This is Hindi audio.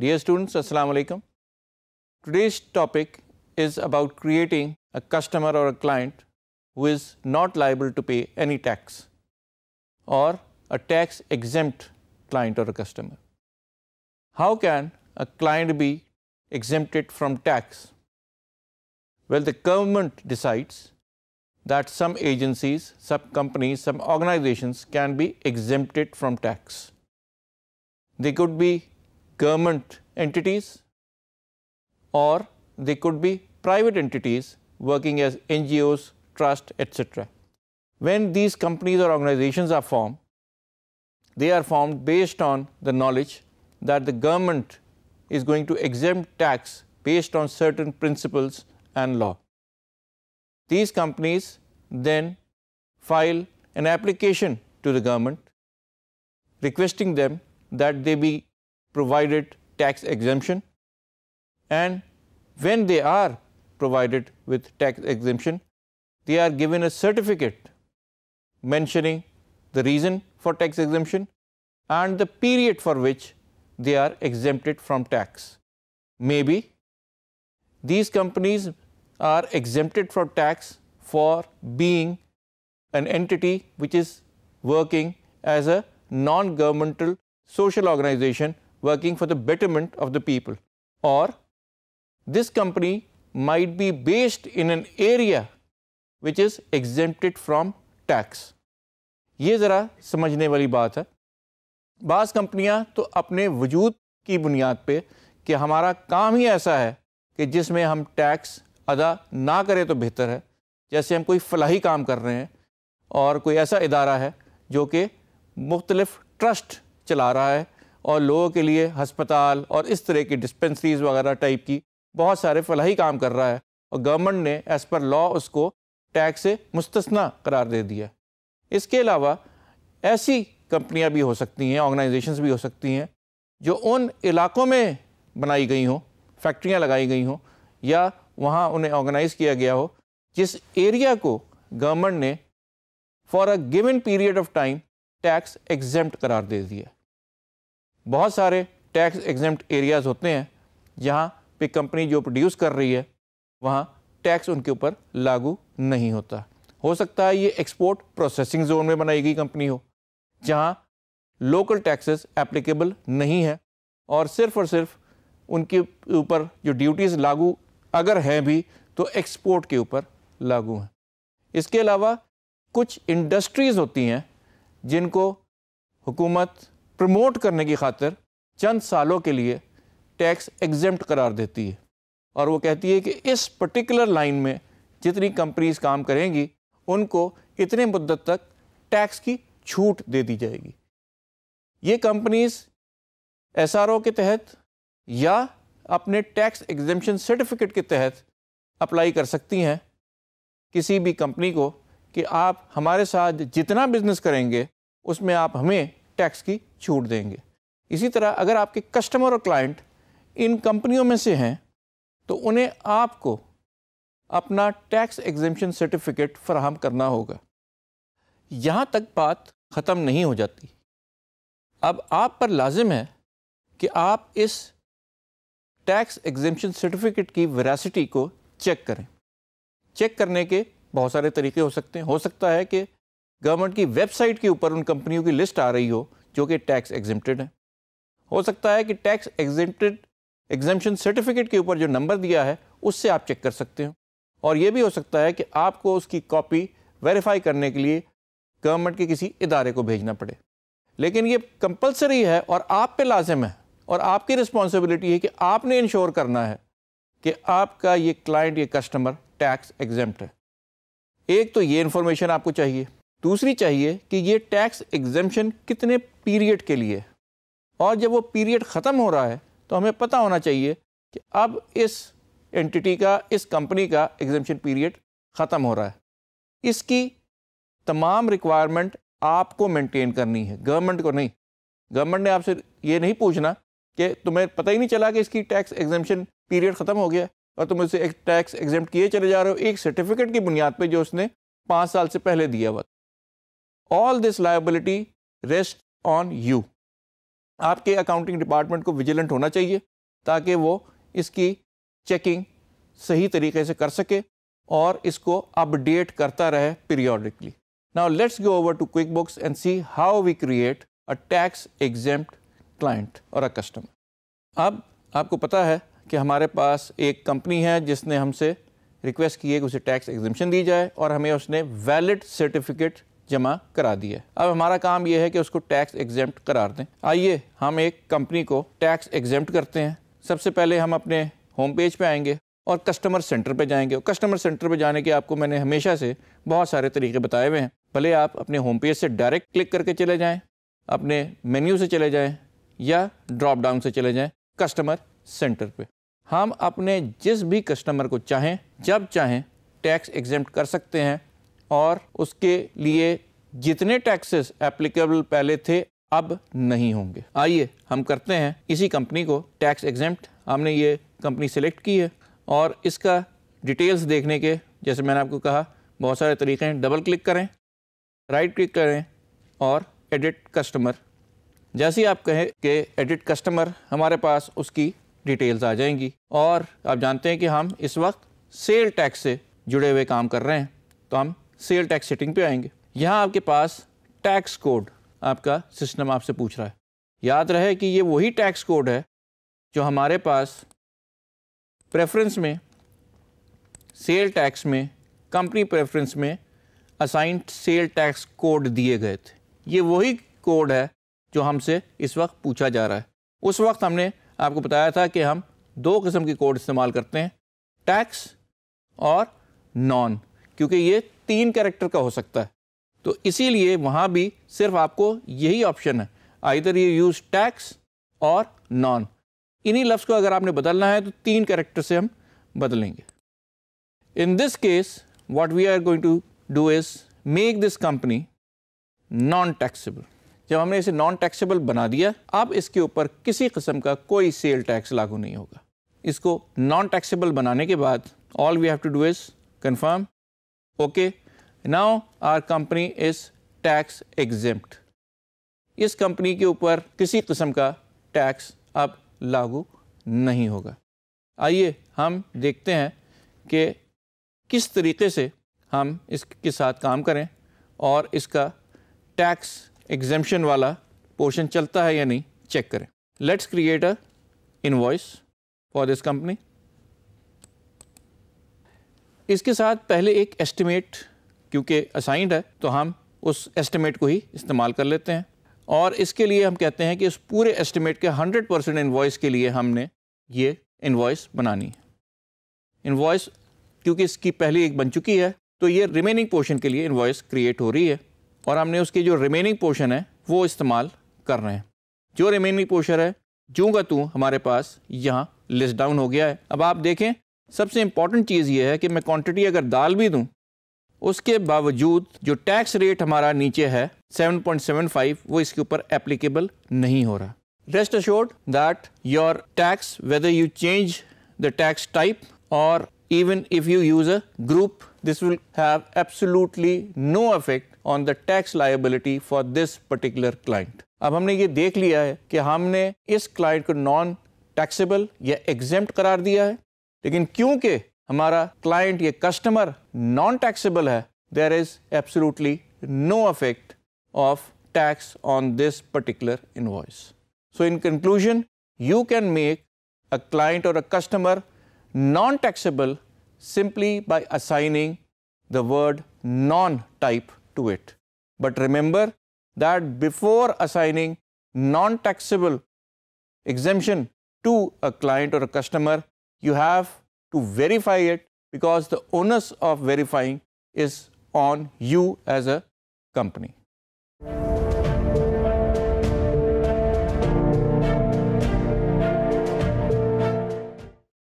Dear students, Assalamu alaikum. Today's topic is about creating a customer or a client who is not liable to pay any tax or a tax exempt client or a customer. How can a client be exempted from tax? Well, the government decides that some agencies, some companies, some organizations can be exempted from tax. They could be government entities or they could be private entities working as NGOs, trust, etc. When these companies or organizations are formed, they are formed based on the knowledge that the government is going to exempt tax based on certain principles and law. These companies then file an application to the government requesting them that they be provided tax exemption and when they are provided with tax exemption, they are given a certificate mentioning the reason for tax exemption and the period for which they are exempted from tax. Maybe these companies are exempted from tax for being an entity which is working as a non-governmental social organization working for the betterment of the people. Or this company might be based in an area which is exempted from tax. ये ज़रा समझने वाली बात है बाज़ कंपनियां तो अपने वजूद की बुनियाद पे कि हमारा काम ही ऐसा है कि जिसमें हम टैक्स अदा ना करें तो बेहतर है जैसे हम कोई फलाही काम कर रहे हैं और कोई ऐसा इदारा है जो कि मुख्तलफ़ ट्रस्ट चला रहा है और लोगों के लिए हस्पताल और इस तरह की डिस्पेंसरीज वगैरह टाइप की बहुत सारे फलाही काम कर रहा है और गवर्नमेंट ने एज़ पर लॉ उसको टैक्स से मुस्तना करार दे दिया इसके अलावा ऐसी कंपनियां भी हो सकती हैं ऑर्गेनाइजेशंस भी हो सकती हैं जो उन इलाकों में बनाई गई हों फैक्ट्रियाँ लगाई गई हों या वहाँ उन्हें ऑर्गेनाइज़ किया गया हो जिस एरिया को गवर्नमेंट ने for a given period of time tax exempt करार दे दिया बहुत सारे टैक्स एग्जेम्प्ट एरियाज़ होते हैं जहाँ पे कंपनी जो प्रोड्यूस कर रही है वहाँ टैक्स उनके ऊपर लागू नहीं होता हो सकता है ये एक्सपोर्ट प्रोसेसिंग जोन में बनाई गई कंपनी हो जहाँ लोकल टैक्सेस एप्लीकेबल नहीं है और सिर्फ और सिर्फ उनके ऊपर जो ड्यूटीज़ लागू अगर हैं भी तो एक्सपोर्ट के ऊपर लागू हैं इसके अलावा कुछ इंडस्ट्रीज़ होती हैं जिनको हुकूमत प्रमोट करने की खातर चंद सालों के लिए टैक्स एग्जेम्प्ट करार देती है और वो कहती है कि इस पर्टिकुलर लाइन में जितनी कंपनीज काम करेंगी उनको इतने मुद्दत तक टैक्स की छूट दे दी जाएगी ये कंपनीज एस के तहत या अपने टैक्स एग्जेम्पन सर्टिफिकेट के तहत अप्लाई कर सकती हैं किसी भी कंपनी को कि आप हमारे साथ जितना बिजनेस करेंगे उसमें आप हमें टैक्स की छूट देंगे इसी तरह अगर आपके कस्टमर और क्लाइंट इन कंपनियों में से हैं तो उन्हें आपको अपना टैक्स एग्जिबिशन सर्टिफिकेट फराहम करना होगा यहाँ तक बात ख़त्म नहीं हो जाती अब आप पर लाजिम है कि आप इस टैक्स एग्जेम्पन सर्टिफिकेट की वरासिटी को चेक करें चेक करने के बहुत सारे तरीके हो सकते हैं हो सकता है कि गवर्नमेंट की वेबसाइट के ऊपर उन कंपनियों की लिस्ट आ रही हो जो कि टैक्स एग्जिम्प्टेड है हो सकता है कि टैक्स एग्जिम्प्टेड एग्जामेशन सर्टिफिकेट के ऊपर जो नंबर दिया है उससे आप चेक कर सकते हो और यह भी हो सकता है कि आपको उसकी कॉपी वेरीफाई करने के लिए गवर्नमेंट के किसी इदारे को भेजना पड़े लेकिन ये कंपलसरी है और आप पे लाजिम है और आपकी रिस्पॉन्सिबिलिटी है कि आपने इंश्योर करना है कि आपका ये क्लाइंट ये कस्टमर टैक्स एग्जेप्ट है एक तो ये इन्फॉर्मेशन आपको चाहिए दूसरी चाहिए कि ये टैक्स एग्जम्पन कितने पीरियड के लिए और जब वो पीरियड ख़त्म हो रहा है तो हमें पता होना चाहिए कि अब इस एंटिटी का इस कंपनी का एग्जम्पन पीरियड ख़त्म हो रहा है इसकी तमाम रिक्वायरमेंट आपको मेंटेन करनी है गवर्नमेंट को नहीं गवर्नमेंट ने आपसे ये नहीं पूछना कि तुम्हें पता ही नहीं चला कि इसकी टैक्स एग्जम्पन पीरियड ख़त्म हो गया और तुम उसे एक टैक्स एग्जाम किए चले जा रहे हो एक सर्टिफिकेट की बुनियाद पर जो उसने पाँच साल से पहले दिया हुआ all this liability rest on you आपके अकाउंटिंग डिपार्टमेंट को विजिलेंट होना चाहिए ताकि वो इसकी चेकिंग सही तरीके से कर सके और इसको अपडेट करता रहे periodically now let's go over to QuickBooks and see how we create a tax exempt client और अ कस्टमर अब आपको पता है कि हमारे पास एक कंपनी है जिसने हमसे रिक्वेस्ट की है कि उसे टैक्स एग्जिबिशन दी जाए और हमें उसने वैलिड सर्टिफिकेट जमा करा दिया है अब हमारा काम यह है कि उसको टैक्स एग्जाम करार दें आइए हम एक कंपनी को टैक्स एग्जाम करते हैं सबसे पहले हम अपने होम पेज पर आएंगे और कस्टमर सेंटर पर जाएंगे और कस्टमर सेंटर पर जाने के आपको मैंने हमेशा से बहुत सारे तरीके बताए हुए हैं भले आप अपने होम पेज से डायरेक्ट क्लिक करके चले जाएँ अपने मेन्यू से चले जाएँ या ड्रॉप डाउन से चले जाएँ कस्टमर सेंटर पर हम अपने जिस भी कस्टमर को चाहें जब चाहें टैक्स एग्जाम कर सकते हैं और उसके लिए जितने टैक्सेस एप्लीकेबल पहले थे अब नहीं होंगे आइए हम करते हैं इसी कंपनी को टैक्स एग्जेम्प्ट हमने ये कंपनी सेलेक्ट की है और इसका डिटेल्स देखने के जैसे मैंने आपको कहा बहुत सारे तरीके हैं डबल क्लिक करें राइट क्लिक करें और एडिट कस्टमर जैसे ही आप कहें कि एडिट कस्टमर हमारे पास उसकी डिटेल्स आ जाएंगी और आप जानते हैं कि हम इस वक्त सेल टैक्स से जुड़े हुए काम कर रहे हैं तो हम सेल टैक्स सेटिंग पे आएंगे यहाँ आपके पास टैक्स कोड आपका सिस्टम आपसे पूछ रहा है याद रहे कि ये वही टैक्स कोड है जो हमारे पास प्रेफरेंस में सेल टैक्स में कंपनी प्रेफरेंस में असाइन सेल टैक्स कोड दिए गए थे ये वही कोड है जो हमसे इस वक्त पूछा जा रहा है उस वक्त हमने आपको बताया था कि हम दो किस्म के कोड इस्तेमाल करते हैं टैक्स और नॉन क्योंकि ये तीन कैरेक्टर का हो सकता है तो इसीलिए वहां भी सिर्फ आपको यही ऑप्शन है आइधर यू यूज़ टैक्स और नॉन इन्हीं लफ्ज़ को अगर आपने बदलना है तो तीन कैरेक्टर से हम बदलेंगे in this case what we are going to do is make this company non taxable जब हमने इसे नॉन टैक्सेबल बना दिया अब इसके ऊपर किसी किस्म का कोई सेल टैक्स लागू नहीं होगा इसको नॉन टैक्सेबल बनाने के बाद all we have to do is confirm Okay, now our company is tax exempt. इस कंपनी के ऊपर किसी किस्म का टैक्स अब लागू नहीं होगा आइए हम देखते हैं कि किस तरीके से हम इसके साथ काम करें और इसका टैक्स एग्जेम्पन वाला पोर्शन चलता है या नहीं चेक करें let's create a invoice for this company इसके साथ पहले एक एस्टिमेट क्योंकि असाइंड है तो हम उस एस्टिमेट को ही इस्तेमाल कर लेते हैं और इसके लिए हम कहते हैं कि इस पूरे एस्टिमेट के 100 परसेंट इन्वाइस के लिए हमने ये इन्वाइस बनानी है इन्वाइस क्योंकि इसकी पहली एक बन चुकी है तो ये रिमेनिंग पोर्शन के लिए इन्वाइस क्रिएट हो रही है और हमने उसकी जो रिमेनिंग पोर्शन है वो इस्तेमाल कर रहे हैं जो रिमेनिंग पोर्शन है जूँगा तू हमारे पास यहाँ लिस्ट डाउन हो गया है अब आप देखें सबसे इम्पॉर्टेंट चीज़ ये है कि मैं क्वांटिटी अगर दाल भी दूं उसके बावजूद जो टैक्स रेट हमारा नीचे है 7.75 वो इसके ऊपर एप्लीकेबल नहीं हो रहा rest assured that your tax whether you change the tax type और even if you use a group this will have absolutely no effect on the tax liability for this particular client अब हमने ये देख लिया है कि हमने इस क्लाइंट को नॉन टैक्सेबल या एग्जेम्प्ट करार दिया है लेकिन क्योंकि हमारा क्लाइंट ये कस्टमर नॉन टैक्सेबल है is is absolutely no effect of tax on this particular invoice so in conclusion you can make a client or a customer non-taxable simply by assigning the word non-type to it. But remember that before assigning non-taxable exemption to a client or a customer, you have to verify it because the onus of verifying is on you as a company.